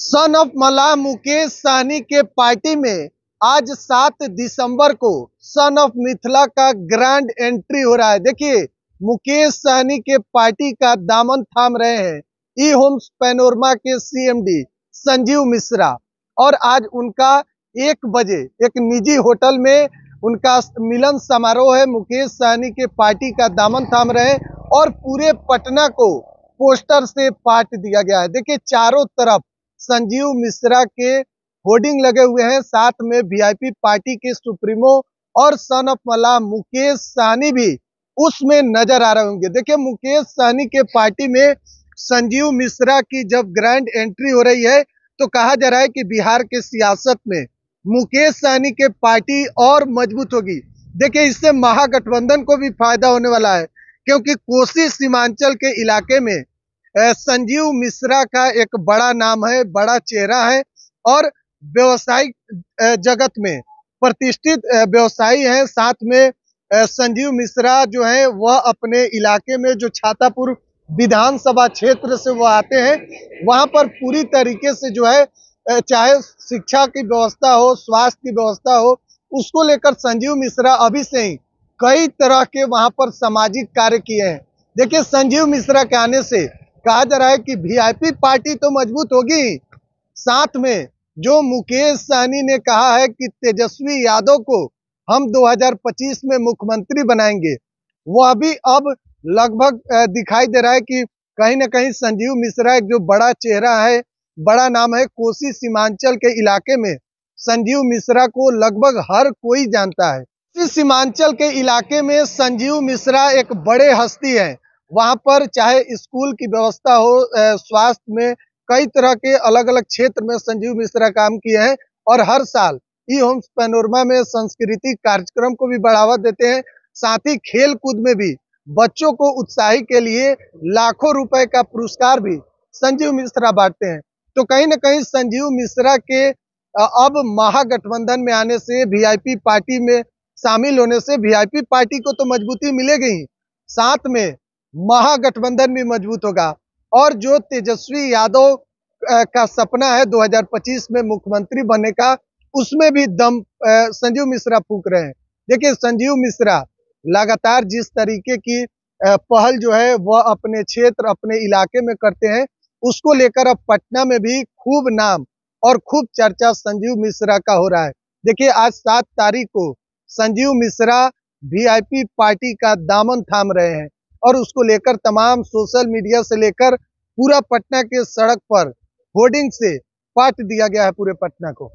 son of मला मुकेश सहनी के party में आज सात दिसंबर को सन ऑफ मिथिला का ग्रैंड एंट्री हो रहा है देखिए मुकेश सहनी के पार्टी का दामन थाम रहे हैं ई होम्स पेनोरमा के सीएमडी संजीव मिश्रा और आज उनका एक बजे एक निजी होटल में उनका मिलन समारोह है मुकेश सहनी के पार्टी का दामन थाम रहे हैं और पूरे पटना को पोस्टर से पाट दिया गया है देखिए चारों तरफ संजीव मिश्रा के होर्डिंग लगे हुए हैं साथ में वीआईपी पार्टी के सुप्रीमो और सन ऑफ मला मुकेश सहनी भी उसमें नजर आ रहे होंगे देखिए मुकेश सहनी के पार्टी में संजीव मिश्रा की जब ग्रैंड एंट्री हो रही है तो कहा जा रहा है कि बिहार के सियासत में मुकेश सहनी के पार्टी और मजबूत होगी देखिए इससे महागठबंधन को भी फायदा होने वाला है क्योंकि कोसी सीमांचल के इलाके में संजीव मिश्रा का एक बड़ा नाम है बड़ा चेहरा है और व्यवसायिक जगत में प्रतिष्ठित व्यवसायी हैं साथ में संजीव मिश्रा जो हैं वह अपने इलाके में जो छातापुर विधानसभा क्षेत्र से वह आते हैं वहां पर पूरी तरीके से जो है चाहे शिक्षा की व्यवस्था हो स्वास्थ्य की व्यवस्था हो उसको लेकर संजीव मिश्रा अभी से ही कई तरह के वहां पर सामाजिक कार्य किए हैं देखिए संजीव मिश्रा के आने से कहा जा रहा है कि वीआईपी पार्टी तो मजबूत होगी साथ में जो मुकेश सहनी ने कहा है कि तेजस्वी यादव को हम 2025 में मुख्यमंत्री बनाएंगे वह भी अब लगभग दिखाई दे रहा है कि कहीं ना कहीं संजीव मिश्रा एक जो बड़ा चेहरा है बड़ा नाम है कोसी सीमांचल के इलाके में संजीव मिश्रा को लगभग हर कोई जानता है इस सीमांचल के इलाके में संजीव मिश्रा एक बड़े हस्ती हैं वहाँ पर चाहे स्कूल की व्यवस्था हो स्वास्थ्य में कई तरह के अलग अलग क्षेत्र में संजीव मिश्रा काम किए हैं और हर साल ई होम्स पैनोरमा में सांस्कृतिक कार्यक्रम को भी बढ़ावा देते हैं साथ ही खेल कूद में भी बच्चों को उत्साही के लिए लाखों रुपए का पुरस्कार भी संजीव मिश्रा बांटते हैं तो कहीं ना कहीं संजीव मिश्रा के अब महागठबंधन में आने से वीआईपी पार्टी में शामिल होने से वीआईपी पार्टी को तो मजबूती मिलेगी ही साथ में महागठबंधन भी मजबूत होगा और जो तेजस्वी यादव का सपना है 2025 में मुख्यमंत्री बनने का उसमें भी दम संजीव मिश्रा फूक रहे हैं देखिए संजीव मिश्रा लगातार जिस तरीके की पहल जो है वह अपने क्षेत्र अपने इलाके में करते हैं उसको लेकर अब पटना में भी खूब नाम और खूब चर्चा संजीव मिश्रा का हो रहा है देखिए आज सात तारीख को संजीव मिश्रा वीआईपी पार्टी का दामन थाम रहे हैं और उसको लेकर तमाम सोशल मीडिया से लेकर पूरा पटना के सड़क पर होर्डिंग से पाट दिया गया है पूरे पटना को